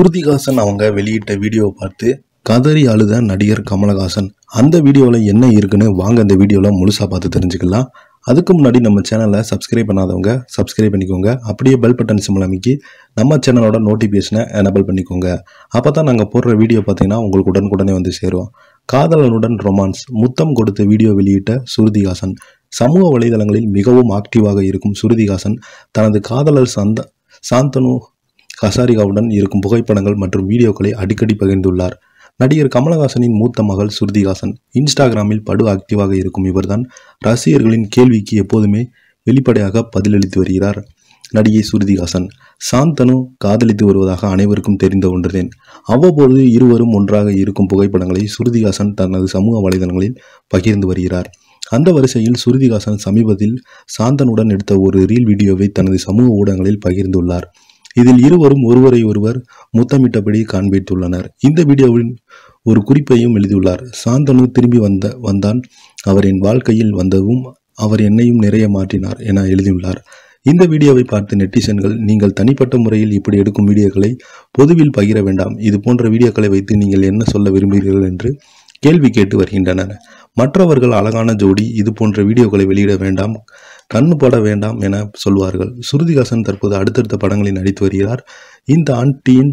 பூர்த்திகாசன் அவங்க வெளியிட்ட வீடியோவை பார்த்து கதறி அழுத நடிகர் கமலஹாசன் அந்த வீடியோவில் என்ன இருக்குன்னு வாங்க அந்த வீடியோவில் முழுசாக பார்த்து தெரிஞ்சுக்கலாம் அதுக்கு முன்னாடி நம்ம சேனலை சப்ஸ்கிரைப் பண்ணாதவங்க சப்ஸ்கிரைப் பண்ணிக்கோங்க அப்படியே பெல் பட்டன் சிம்பிள் அமைக்கி நம்ம சேனலோட நோட்டிஃபிகேஷனை எனபிள் பண்ணிக்கோங்க அப்போ தான் நாங்கள் போடுற வீடியோ பார்த்தீங்கன்னா உங்களுக்கு உடனுக்குடனே வந்து சேருவோம் காதலனுடன் ரொமான்ஸ் முத்தம் கொடுத்த வீடியோ வெளியிட்ட சுருதிகாசன் சமூக வலைதளங்களில் மிகவும் ஆக்டிவாக இருக்கும் சுருதிகாசன் தனது காதலர் சந்த சாந்தனு ஹசாரிகாவுடன் இருக்கும் புகைப்படங்கள் மற்றும் வீடியோக்களை அடிக்கடி பகிர்ந்துள்ளார் நடிகர் கமலஹாசனின் மூத்த மகள் ஸ்ருதிஹாசன் இன்ஸ்டாகிராமில் படு ஆக்டிவாக இருக்கும் இவர்தான் ரசிகர்களின் கேள்விக்கு எப்போதுமே வெளிப்படையாக பதிலளித்து வருகிறார் நடிகை ஸ்ருதிஹாசன் சாந்தனு காதலித்து வருவதாக அனைவருக்கும் தெரிந்த ஒன்றுதேன் அவ்வப்போது இருவரும் ஒன்றாக இருக்கும் புகைப்படங்களை ஸ்ருதிஹாசன் தனது சமூக வலைதளங்களில் பகிர்ந்து வருகிறார் அந்த வரிசையில் ஸ்ருதிஹாசன் சமீபத்தில் சாந்தனுடன் எடுத்த ஒரு ரீல் வீடியோவை தனது சமூக ஊடகங்களில் பகிர்ந்துள்ளார் இதில் இருவரும் ஒருவரை ஒருவர் முத்தமிட்டபடி காண்பித்துள்ளனர் இந்த வீடியோவின் ஒரு குறிப்பையும் எழுதியுள்ளார் சாந்தனு திரும்பி வந்த வந்தான் அவர் என் வாழ்க்கையில் வந்ததும் அவர் என்னையும் நிறைய மாற்றினார் என எழுதியுள்ளார் இந்த வீடியோவை பார்த்து நெட்டிசன்கள் நீங்கள் தனிப்பட்ட முறையில் இப்படி எடுக்கும் வீடியோக்களை பொதுவில் பகிர வேண்டாம் இது போன்ற வீடியோக்களை வைத்து நீங்கள் என்ன சொல்ல விரும்புகிறீர்கள் என்று கேள்வி கேட்டு வருகின்றனர் மற்றவர்கள் அழகான ஜோடி இது போன்ற வீடியோக்களை வெளியிட வேண்டாம் கண்ணு போட வேண்டாம் என சொல்வார்கள் ஸ்ருதிகாசன் தற்போது அடுத்தடுத்த படங்களில் நடித்து வருகிறார் இந்த ஆண்டின்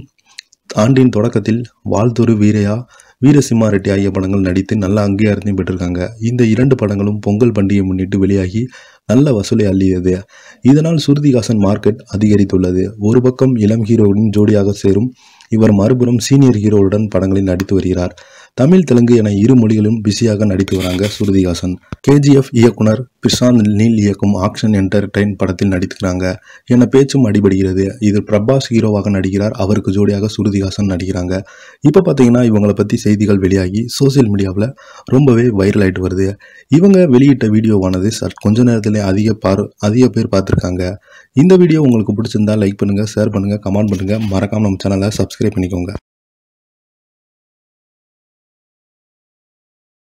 ஆண்டின் தொடக்கத்தில் வாழ்த்துரு வீரையா வீரசிம்மா ரெட்டி ஆகிய படங்கள் நடித்து நல்ல அங்கீகாரத்தையும் பெற்றிருக்காங்க இந்த இரண்டு படங்களும் பொங்கல் பண்டிகையை முன்னிட்டு வெளியாகி நல்ல வசூலை அள்ளியது இதனால் சுருதிகாசன் மார்க்கெட் அதிகரித்துள்ளது ஒரு பக்கம் இளம் ஹீரோவுடன் ஜோடியாக சேரும் இவர் மறுபுறம் சீனியர் ஹீரோவுடன் படங்களில் நடித்து வருகிறார் தமிழ் தெலுங்கு என இரு மொழிகளும் பிஸியாக நடித்து வராங்க ஸ்ருதிஹாசன் கேஜிஎஃப் இயக்குனர் பிரசாந்த் நீல் இயக்கும் ஆக்ஷன் என்டர்டெயின் படத்தில் நடித்துக்கிறாங்க என பேச்சும் அடிபடுகிறது இது பிரபாஸ் ஹீரோவாக நடிக்கிறார் அவருக்கு ஜோடியாக ஸ்ருதிஹாசன் நடிக்கிறாங்க இப்போ பார்த்தீங்கன்னா இவங்களை பற்றி செய்திகள் வெளியாகி சோசியல் மீடியாவில் ரொம்பவே வைரல் ஆகிட்டு வருது இவங்க வெளியிட்ட வீடியோவானது சார் கொஞ்ச நேரத்தில் அதிக பார் அதிக பேர் பார்த்துருக்காங்க இந்த வீடியோ உங்களுக்கு பிடிச்சிருந்தா லைக் பண்ணுங்கள் ஷேர் பண்ணுங்கள் கமெண்ட் பண்ணுங்கள் மறக்காமல் நம்ம சேனலை சப்ஸ்கிரைப் பண்ணிக்கோங்க